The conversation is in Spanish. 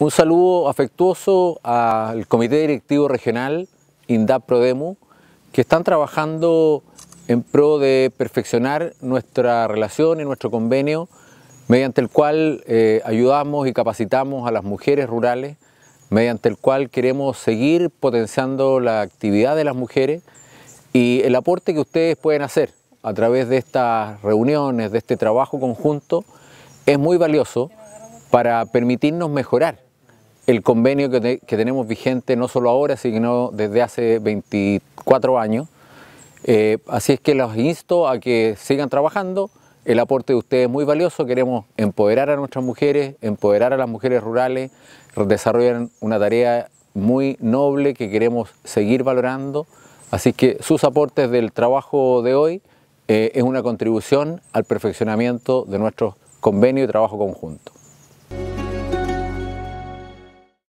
Un saludo afectuoso al Comité Directivo Regional INDAP Prodemu, que están trabajando en pro de perfeccionar nuestra relación y nuestro convenio, mediante el cual eh, ayudamos y capacitamos a las mujeres rurales, mediante el cual queremos seguir potenciando la actividad de las mujeres y el aporte que ustedes pueden hacer a través de estas reuniones, de este trabajo conjunto, es muy valioso para permitirnos mejorar el convenio que, tenemos vigente no solo ahora, sino desde hace 24 años. Eh, así es que los insto a que sigan trabajando. El aporte de ustedes es muy valioso. Queremos empoderar a nuestras mujeres, empoderar a las mujeres rurales. Desarrollan una tarea muy noble que queremos seguir valorando. Así que sus aportes del trabajo de hoy eh, es una contribución al perfeccionamiento de nuestro convenio y trabajo conjunto.